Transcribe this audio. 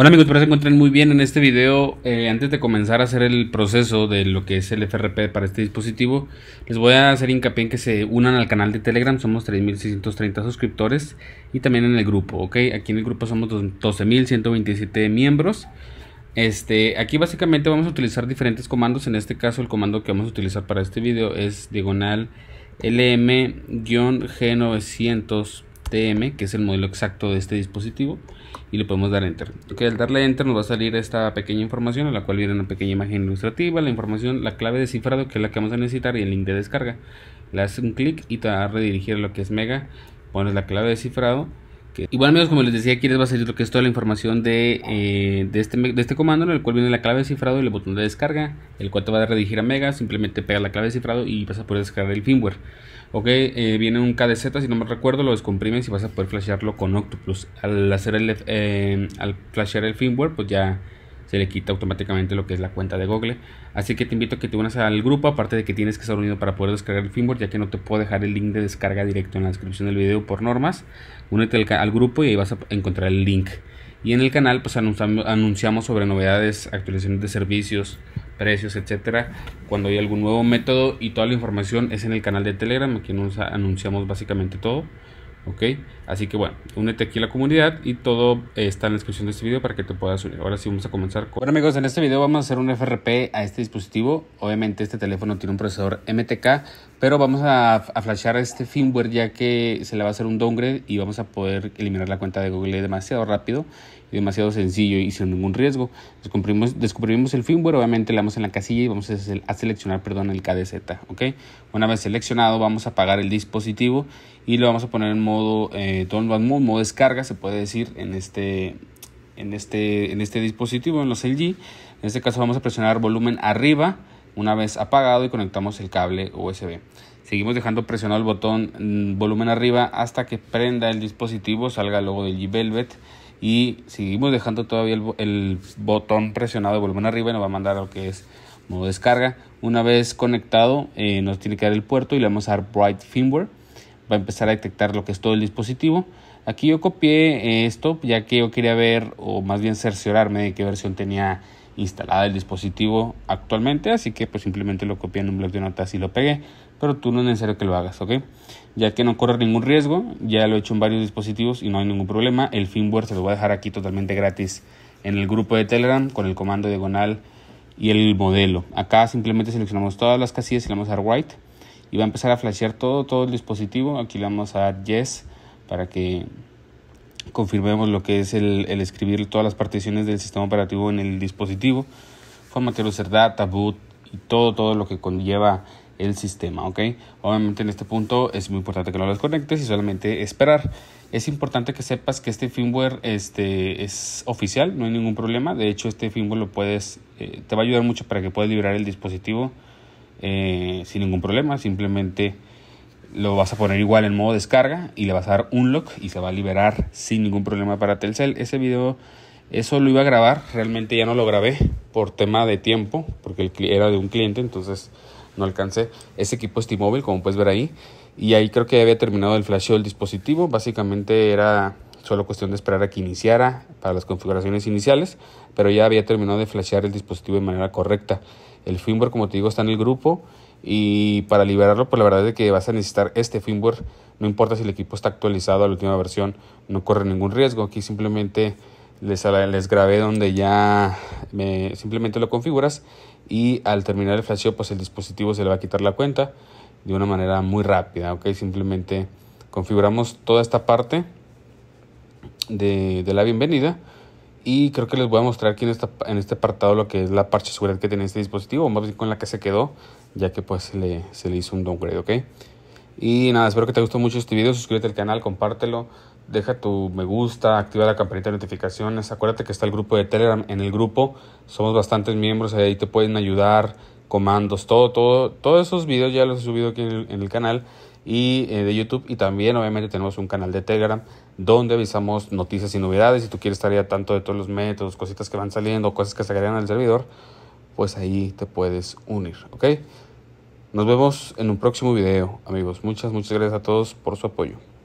Hola amigos, espero se encuentren muy bien en este video. Eh, antes de comenzar a hacer el proceso de lo que es el FRP para este dispositivo, les voy a hacer hincapié en que se unan al canal de Telegram. Somos 3.630 suscriptores y también en el grupo, ¿ok? Aquí en el grupo somos 12.127 miembros. Este, aquí básicamente vamos a utilizar diferentes comandos. En este caso el comando que vamos a utilizar para este video es diagonal lm-g900 TM, que es el modelo exacto de este dispositivo, y le podemos dar Enter. Ok, al darle Enter nos va a salir esta pequeña información, a la cual viene una pequeña imagen ilustrativa, la información, la clave de cifrado, que es la que vamos a necesitar, y el link de descarga. Le haces un clic y te va a redirigir a lo que es Mega, pones la clave de cifrado igual amigos, como les decía, aquí les va a salir lo que es toda la información de, eh, de, este, de este comando, en el cual viene la clave de cifrado y el botón de descarga, el cual te va a redirigir a Mega, simplemente pega la clave de cifrado y vas a poder descargar el firmware. Ok, eh, viene un KDZ, si no me recuerdo, lo descomprimes y vas a poder flashearlo con Octoplus Al hacer el, eh, al flashear el firmware, pues ya se le quita automáticamente lo que es la cuenta de Google. Así que te invito a que te unas al grupo, aparte de que tienes que estar unido para poder descargar el firmware, ya que no te puedo dejar el link de descarga directo en la descripción del video por normas. Únete al, grupo y ahí vas a encontrar el link. Y en el canal pues anunciamos, sobre novedades, actualizaciones de servicios, precios, etcétera, cuando hay algún nuevo método y toda la información es en el canal de Telegram, aquí nos anunciamos básicamente todo. ¿ok? Así que bueno, únete aquí a la comunidad y todo está en la descripción de este video para que te puedas unir. Ahora sí vamos a comenzar con... Bueno amigos, en este video vamos a hacer un FRP a este dispositivo. Obviamente este teléfono tiene un procesador MTK pero vamos a, a este firmware ya que se le va a hacer un downgrade y vamos a poder eliminar la cuenta de Google demasiado rápido y demasiado sencillo y sin ningún riesgo. Descubrimos, descubrimos el firmware, obviamente le damos en la casilla y vamos a, seleccionar perdón, el KDZ. Una vez seleccionado vamos a apagar el dispositivo y lo vamos a poner en modo eh, download mode, modo descarga se puede decir en este, en este, en este dispositivo, en los LG. En este caso vamos a presionar volumen arriba una vez apagado y conectamos el cable USB. Seguimos dejando presionado el botón mm, volumen arriba hasta que prenda el dispositivo, salga el logo de G-Velvet y seguimos dejando todavía el, botón presionado volumen arriba y nos va a mandar lo que es modo descarga. Una vez conectado eh, nos tiene que dar el puerto y le vamos a dar Bright Firmware. Va a empezar a detectar lo que es todo el dispositivo. Aquí yo copié eh, esto ya que yo quería ver o más bien cerciorarme de qué versión tenía instalada el dispositivo actualmente, así que pues simplemente lo copié en un blog de notas y lo pegué, pero tú no es necesario que lo hagas, ¿ok? Ya que no corre ningún riesgo, ya lo he hecho en varios dispositivos y no hay ningún problema, el firmware se lo voy a dejar aquí totalmente gratis en el grupo de Telegram con el comando diagonal y el modelo. Acá simplemente seleccionamos todas las casillas y le vamos a dar white y va a empezar a flashear todo, todo el dispositivo, aquí le vamos a dar yes para que confirmemos lo que es el, escribir todas las particiones del sistema operativo en el dispositivo, formatear ser data, boot y todo, todo lo que conlleva el sistema, ¿ok? Obviamente en este punto es muy importante que no lo desconectes y solamente esperar. Es importante que sepas que este firmware este, es oficial, no hay ningún problema. De hecho, este firmware lo puedes, eh, te va a ayudar mucho para que puedas liberar el dispositivo eh, sin ningún problema. Simplemente lo vas a poner igual en modo descarga y le vas a dar un lock y se va a liberar sin ningún problema para Telcel. Ese video, eso lo iba a grabar, realmente ya no lo grabé por tema de tiempo, porque era de un cliente, entonces no alcancé. Ese equipo es t como puedes ver ahí. Y ahí creo que había terminado el flasheo del dispositivo. Básicamente era solo cuestión de esperar a que iniciara para las configuraciones iniciales, pero ya había terminado de flashear el dispositivo de manera correcta. El firmware, como te digo, está en el grupo y para liberarlo, pues la verdad es que vas a necesitar este firmware. No importa si el equipo está actualizado a la última versión, no corre ningún riesgo. Aquí simplemente les, les grabé donde ya me, eh, simplemente lo configuras y al terminar el flasheo, pues el dispositivo se le va a quitar la cuenta de una manera muy rápida. Ok, simplemente configuramos toda esta parte de la bienvenida y creo que les voy a mostrar aquí en, este apartado lo que es la parche seguridad que tiene este dispositivo, más bien con la que se quedó, ya que pues se le, hizo un downgrade, ¿ok? Y nada, espero que te gustó mucho este video, suscríbete al canal, compártelo, deja tu me gusta, activa la campanita de notificaciones, acuérdate que está el grupo de Telegram, en el grupo somos bastantes miembros, ahí te pueden ayudar, comandos, todo, todo, todos esos videos ya los he subido aquí en el canal y eh, de YouTube y también obviamente tenemos un canal de Telegram donde avisamos noticias y novedades. Si tú quieres estar ya tanto de todos los métodos, cositas que van saliendo, cosas que se al servidor, pues ahí te puedes unir, ¿ok? Nos vemos en un próximo video, amigos. Muchas, muchas gracias a todos por su apoyo.